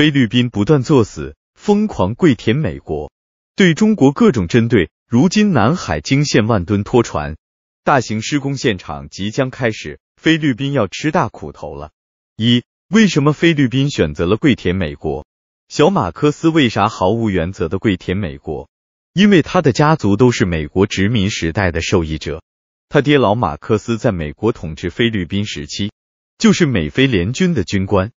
菲律宾不断作死，疯狂跪舔美国，对中国各种针对。如今南海惊现万吨拖船，大型施工现场即将开始，菲律宾要吃大苦头了。一、为什么菲律宾选择了跪舔美国？小马克思为啥毫无原则的跪舔美国？因为他的家族都是美国殖民时代的受益者。他爹老马克思在美国统治菲律宾时期，就是美菲联军的军官。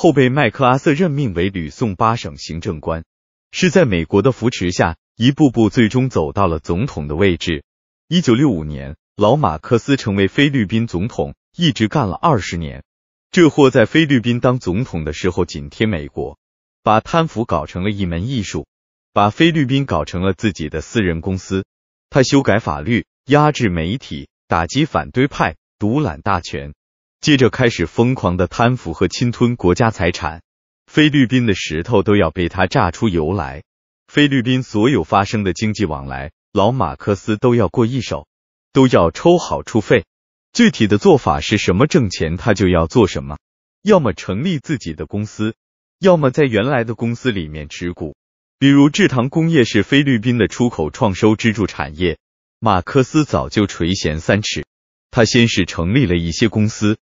后被麦克阿瑟任命为吕宋八省行政官，是在美国的扶持下，一步步最终走到了总统的位置。一九六五年，老马克思成为菲律宾总统，一直干了二十年。这货在菲律宾当总统的时候紧贴美国，把贪腐搞成了一门艺术，把菲律宾搞成了自己的私人公司。他修改法律，压制媒体，打击反对派，独揽大权。接着开始疯狂的贪腐和侵吞国家财产，菲律宾的石头都要被他榨出油来。菲律宾所有发生的经济往来，老马克思都要过一手，都要抽好处费。具体的做法是什么挣钱，他就要做什么，要么成立自己的公司，要么在原来的公司里面持股。比如制糖工业是菲律宾的出口创收支柱产业，马克思早就垂涎三尺。他先是成立了一些公司。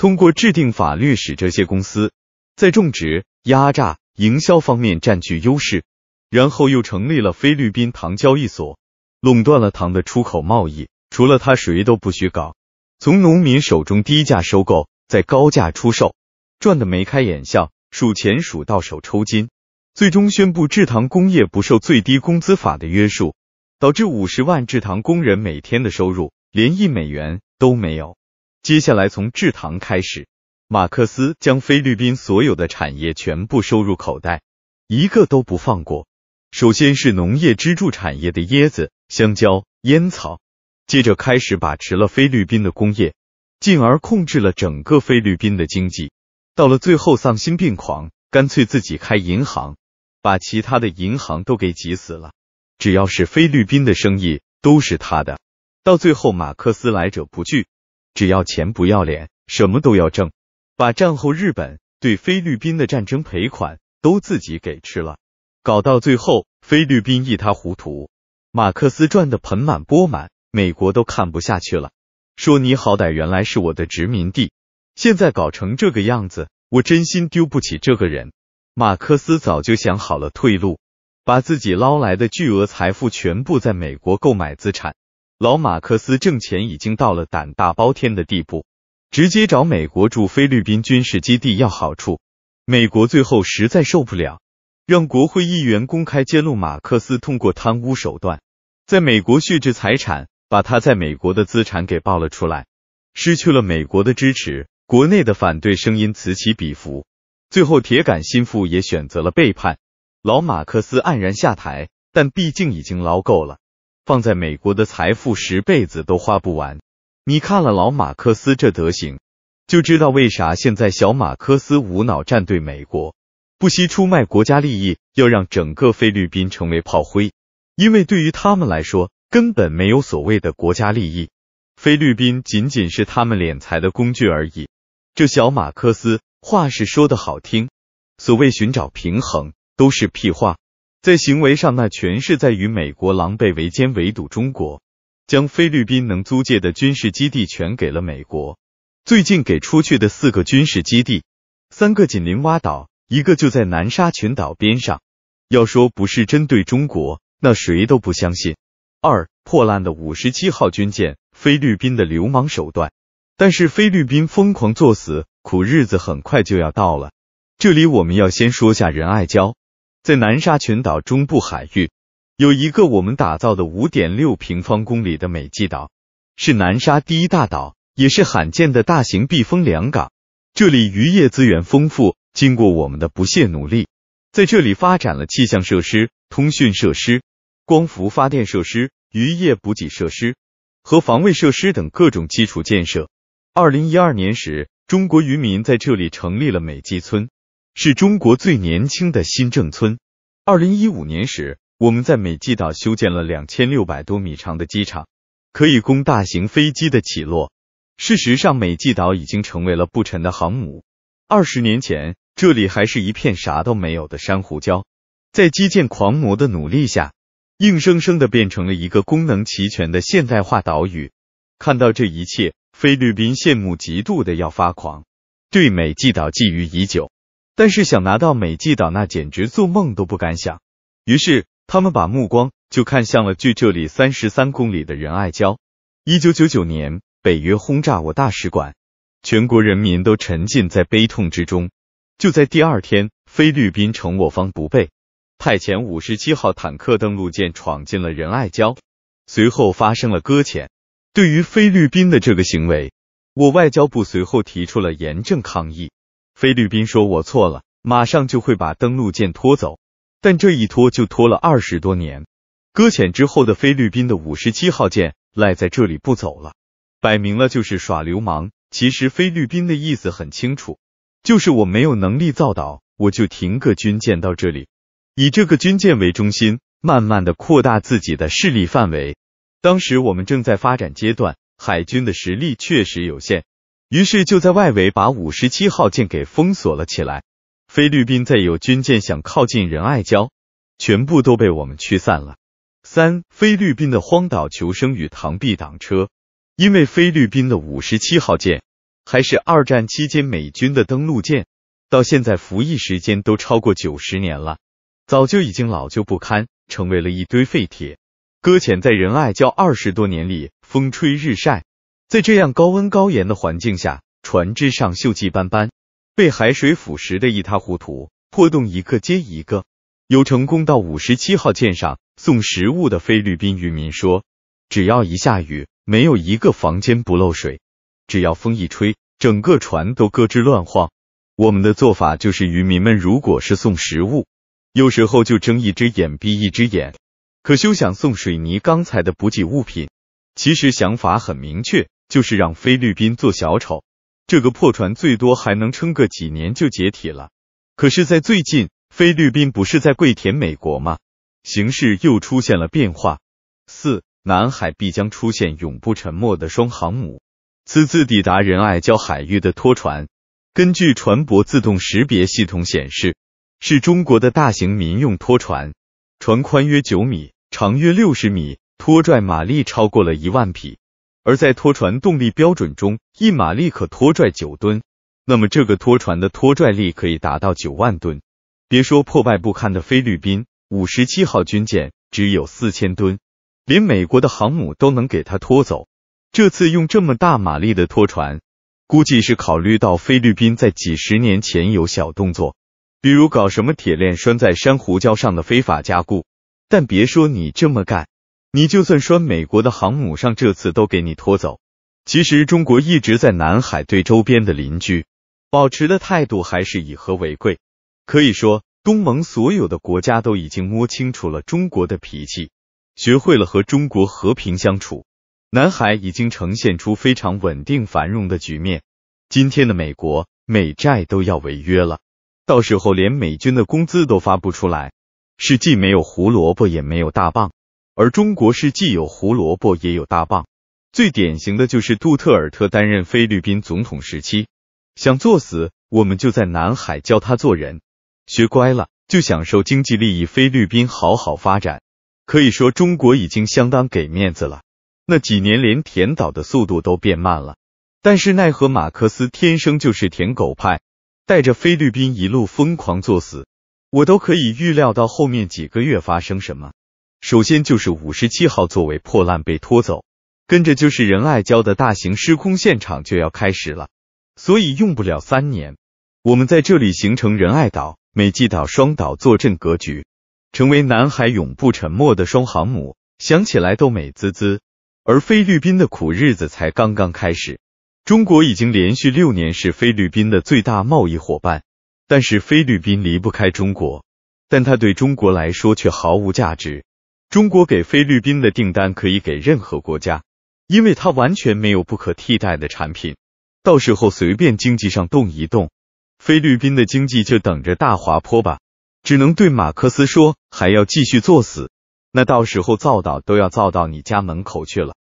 通过制定法律使这些公司在种植、压榨、营销方面占据优势，然后又成立了菲律宾糖交易所，垄断了糖的出口贸易，除了他谁都不许搞。从农民手中低价收购，再高价出售，赚得眉开眼笑，数钱数到手抽筋。最终宣布制糖工业不受最低工资法的约束，导致五十万制糖工人每天的收入连一美元都没有。接下来从制糖开始，马克思将菲律宾所有的产业全部收入口袋，一个都不放过。首先是农业支柱产业的椰子、香蕉、烟草，接着开始把持了菲律宾的工业，进而控制了整个菲律宾的经济。到了最后，丧心病狂，干脆自己开银行，把其他的银行都给挤死了。只要是菲律宾的生意，都是他的。到最后，马克思来者不拒。只要钱不要脸，什么都要挣，把战后日本对菲律宾的战争赔款都自己给吃了，搞到最后菲律宾一塌糊涂，马克思赚得盆满钵满，美国都看不下去了，说你好歹原来是我的殖民地，现在搞成这个样子，我真心丢不起这个人。马克思早就想好了退路，把自己捞来的巨额财富全部在美国购买资产。老马克思挣钱已经到了胆大包天的地步，直接找美国驻菲律宾军事基地要好处。美国最后实在受不了，让国会议员公开揭露马克思通过贪污手段在美国蓄置财产，把他在美国的资产给爆了出来。失去了美国的支持，国内的反对声音此起彼伏，最后铁杆心腹也选择了背叛，老马克思黯然下台，但毕竟已经捞够了。放在美国的财富十辈子都花不完，你看了老马克思这德行，就知道为啥现在小马克思无脑站队美国，不惜出卖国家利益，要让整个菲律宾成为炮灰。因为对于他们来说，根本没有所谓的国家利益，菲律宾仅仅是他们敛财的工具而已。这小马克思话是说的好听，所谓寻找平衡都是屁话。在行为上，那全是在与美国狼狈为奸，围堵中国，将菲律宾能租借的军事基地全给了美国。最近给出去的四个军事基地，三个紧邻挖岛，一个就在南沙群岛边上。要说不是针对中国，那谁都不相信。二破烂的五十七号军舰，菲律宾的流氓手段，但是菲律宾疯狂作死，苦日子很快就要到了。这里我们要先说下仁爱礁。在南沙群岛中部海域，有一个我们打造的5.6平方公里的美济岛，是南沙第一大岛，也是罕见的大型避风良港。这里渔业资源丰富，经过我们的不懈努力，在这里发展了气象设施、通讯设施、光伏发电设施、渔业补给设施和防卫设施等各种基础建设。2012年时，中国渔民在这里成立了美济村。是中国最年轻的新郑村。二零一五年时，我们在美济岛修建了两千六百多米长的机场，可以供大型飞机的起落。事实上，美济岛已经成为了不沉的航母。二十年前，这里还是一片啥都没有的珊瑚礁，在基建狂魔的努力下，硬生生的变成了一个功能齐全的现代化岛屿。看到这一切，菲律宾羡慕嫉妒的要发狂，对美济岛觊觎已久。但是想拿到美济岛，那简直做梦都不敢想。于是他们把目光就看向了距这里三十三公里的仁爱礁。一九九九年，北约轰炸我大使馆，全国人民都沉浸在悲痛之中。就在第二天，菲律宾趁我方不备，派遣五十七号坦克登陆舰闯进了仁爱礁，随后发生了搁浅。对于菲律宾的这个行为，我外交部随后提出了严正抗议。菲律宾说：“我错了，马上就会把登陆舰拖走。”但这一拖就拖了二十多年。搁浅之后的菲律宾的五十七号舰赖在这里不走了，摆明了就是耍流氓。其实菲律宾的意思很清楚，就是我没有能力造岛，我就停个军舰到这里，以这个军舰为中心，慢慢的扩大自己的势力范围。当时我们正在发展阶段，海军的实力确实有限。于是就在外围把五十七号舰给封锁了起来。菲律宾再有军舰想靠近仁爱礁，全部都被我们驱散了。三、菲律宾的荒岛求生与螳臂挡车。因为菲律宾的五十七号舰还是二战期间美军的登陆舰，到现在服役时间都超过九十年了，早就已经老旧不堪，成为了一堆废铁，搁浅在仁爱礁二十多年里，风吹日晒。在这样高温高盐的环境下，船只上锈迹斑斑，被海水腐蚀的一塌糊涂，破洞一个接一个。有成功到五十七号舰上送食物的菲律宾渔民说：“只要一下雨，没有一个房间不漏水；只要风一吹，整个船都咯吱乱晃。”我们的做法就是，渔民们如果是送食物，有时候就睁一只眼闭一只眼，可休想送水泥、钢材的补给物品。其实想法很明确。就是让菲律宾做小丑，这个破船最多还能撑个几年就解体了。可是，在最近，菲律宾不是在跪舔美国吗？形势又出现了变化。四南海必将出现永不沉没的双航母。此次抵达仁爱礁海域的拖船，根据船舶自动识别系统显示，是中国的大型民用拖船，船宽约九米，长约六十米，拖拽马力超过了一万匹。而在拖船动力标准中，一马力可拖拽九吨，那么这个拖船的拖拽力可以达到九万吨。别说破败不堪的菲律宾五十七号军舰只有四千吨，连美国的航母都能给它拖走。这次用这么大马力的拖船，估计是考虑到菲律宾在几十年前有小动作，比如搞什么铁链拴在珊瑚礁上的非法加固。但别说你这么干。你就算拴美国的航母上，这次都给你拖走。其实中国一直在南海对周边的邻居保持的态度还是以和为贵。可以说，东盟所有的国家都已经摸清楚了中国的脾气，学会了和中国和平相处。南海已经呈现出非常稳定繁荣的局面。今天的美国美债都要违约了，到时候连美军的工资都发不出来，是既没有胡萝卜也没有大棒。而中国是既有胡萝卜也有大棒，最典型的就是杜特尔特担任菲律宾总统时期，想作死，我们就在南海教他做人，学乖了就享受经济利益，菲律宾好好发展。可以说，中国已经相当给面子了。那几年连填岛的速度都变慢了，但是奈何马克思天生就是舔狗派，带着菲律宾一路疯狂作死，我都可以预料到后面几个月发生什么。首先就是五十七号座位破烂被拖走，跟着就是仁爱礁的大型施工现场就要开始了，所以用不了三年，我们在这里形成仁爱岛、美济岛双岛坐镇格局，成为南海永不沉没的双航母，想起来都美滋滋。而菲律宾的苦日子才刚刚开始，中国已经连续六年是菲律宾的最大贸易伙伴，但是菲律宾离不开中国，但它对中国来说却毫无价值。中国给菲律宾的订单可以给任何国家，因为它完全没有不可替代的产品。到时候随便经济上动一动，菲律宾的经济就等着大滑坡吧。只能对马克思说，还要继续作死，那到时候造岛都要造到你家门口去了。